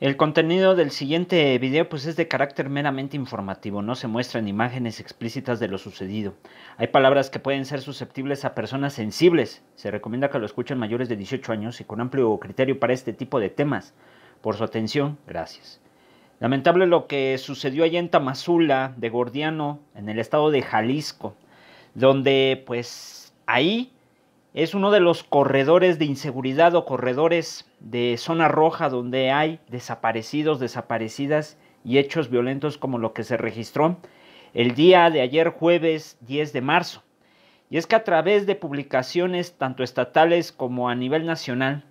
El contenido del siguiente video pues es de carácter meramente informativo, no se muestran imágenes explícitas de lo sucedido. Hay palabras que pueden ser susceptibles a personas sensibles. Se recomienda que lo escuchen mayores de 18 años y con amplio criterio para este tipo de temas. Por su atención, gracias. Lamentable lo que sucedió allá en Tamazula de Gordiano, en el estado de Jalisco, donde pues ahí es uno de los corredores de inseguridad o corredores de zona roja donde hay desaparecidos, desaparecidas y hechos violentos como lo que se registró el día de ayer jueves 10 de marzo. Y es que a través de publicaciones tanto estatales como a nivel nacional,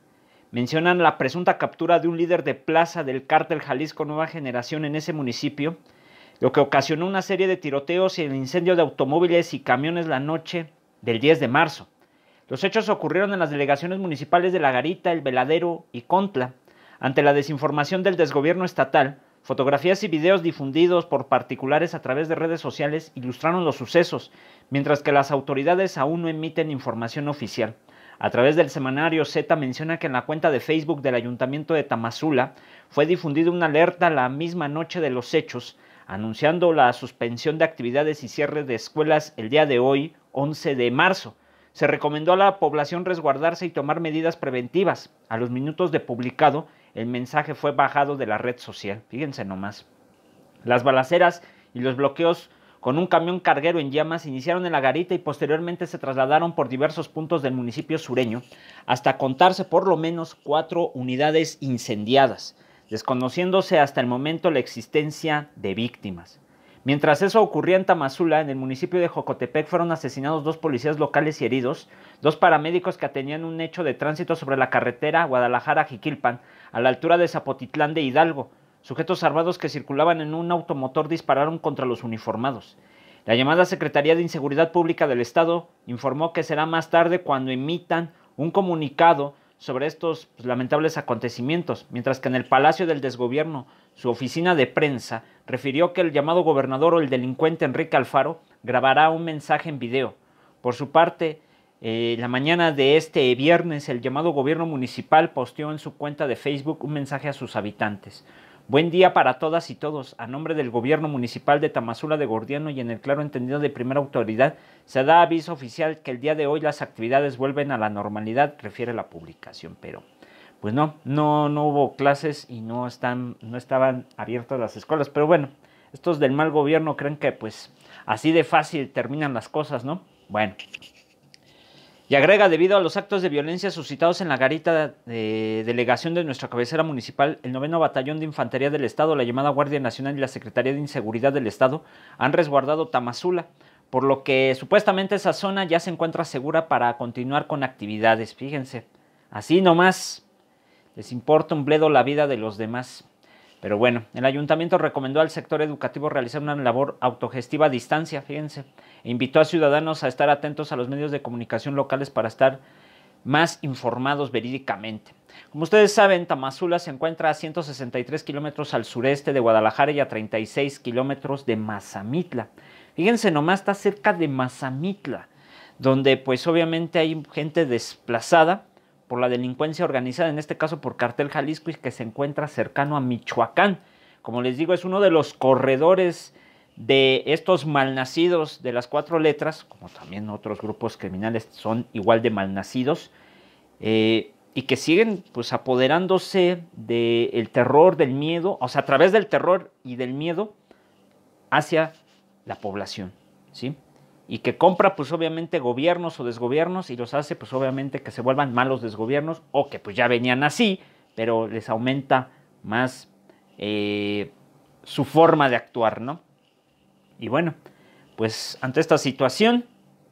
mencionan la presunta captura de un líder de plaza del cártel Jalisco Nueva Generación en ese municipio, lo que ocasionó una serie de tiroteos y el incendio de automóviles y camiones la noche del 10 de marzo. Los hechos ocurrieron en las delegaciones municipales de La Garita, El Veladero y Contla. Ante la desinformación del desgobierno estatal, fotografías y videos difundidos por particulares a través de redes sociales ilustraron los sucesos, mientras que las autoridades aún no emiten información oficial. A través del semanario Z menciona que en la cuenta de Facebook del Ayuntamiento de Tamazula fue difundida una alerta la misma noche de los hechos, anunciando la suspensión de actividades y cierre de escuelas el día de hoy, 11 de marzo se recomendó a la población resguardarse y tomar medidas preventivas. A los minutos de publicado, el mensaje fue bajado de la red social. Fíjense nomás. Las balaceras y los bloqueos con un camión carguero en llamas iniciaron en la garita y posteriormente se trasladaron por diversos puntos del municipio sureño hasta contarse por lo menos cuatro unidades incendiadas, desconociéndose hasta el momento la existencia de víctimas. Mientras eso ocurría en Tamazula, en el municipio de Jocotepec, fueron asesinados dos policías locales y heridos, dos paramédicos que atendían un hecho de tránsito sobre la carretera Guadalajara-Jiquilpan, a la altura de Zapotitlán de Hidalgo. Sujetos armados que circulaban en un automotor dispararon contra los uniformados. La llamada Secretaría de Inseguridad Pública del Estado informó que será más tarde cuando emitan un comunicado sobre estos pues, lamentables acontecimientos, mientras que en el Palacio del Desgobierno, su oficina de prensa refirió que el llamado gobernador o el delincuente Enrique Alfaro grabará un mensaje en video. Por su parte, eh, la mañana de este viernes, el llamado gobierno municipal posteó en su cuenta de Facebook un mensaje a sus habitantes. Buen día para todas y todos. A nombre del Gobierno Municipal de Tamazula de Gordiano y en el claro entendido de primera autoridad, se da aviso oficial que el día de hoy las actividades vuelven a la normalidad, refiere la publicación, pero pues no, no, no hubo clases y no, están, no estaban abiertas las escuelas. Pero bueno, estos del mal gobierno creen que pues así de fácil terminan las cosas, ¿no? Bueno, y agrega, debido a los actos de violencia suscitados en la garita de delegación de nuestra cabecera municipal, el noveno batallón de infantería del Estado, la llamada Guardia Nacional y la Secretaría de Inseguridad del Estado han resguardado Tamazula, por lo que supuestamente esa zona ya se encuentra segura para continuar con actividades. Fíjense, así nomás les importa un bledo la vida de los demás. Pero bueno, el ayuntamiento recomendó al sector educativo realizar una labor autogestiva a distancia, fíjense, e invitó a ciudadanos a estar atentos a los medios de comunicación locales para estar más informados verídicamente. Como ustedes saben, Tamazula se encuentra a 163 kilómetros al sureste de Guadalajara y a 36 kilómetros de Mazamitla. Fíjense nomás, está cerca de Mazamitla, donde pues obviamente hay gente desplazada por la delincuencia organizada, en este caso por Cartel Jalisco, y que se encuentra cercano a Michoacán. Como les digo, es uno de los corredores de estos malnacidos de las cuatro letras, como también otros grupos criminales son igual de malnacidos, eh, y que siguen pues apoderándose del terror, del miedo, o sea, a través del terror y del miedo hacia la población, ¿sí? y que compra pues obviamente gobiernos o desgobiernos y los hace pues obviamente que se vuelvan malos desgobiernos o que pues ya venían así, pero les aumenta más eh, su forma de actuar, ¿no? Y bueno, pues ante esta situación,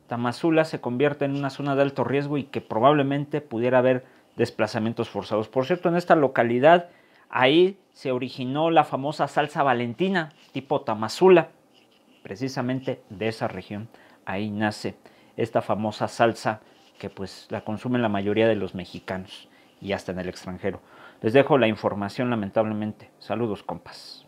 Tamazula se convierte en una zona de alto riesgo y que probablemente pudiera haber desplazamientos forzados. Por cierto, en esta localidad, ahí se originó la famosa salsa valentina tipo Tamazula, precisamente de esa región ahí nace esta famosa salsa que pues la consumen la mayoría de los mexicanos y hasta en el extranjero. Les dejo la información lamentablemente. Saludos compas.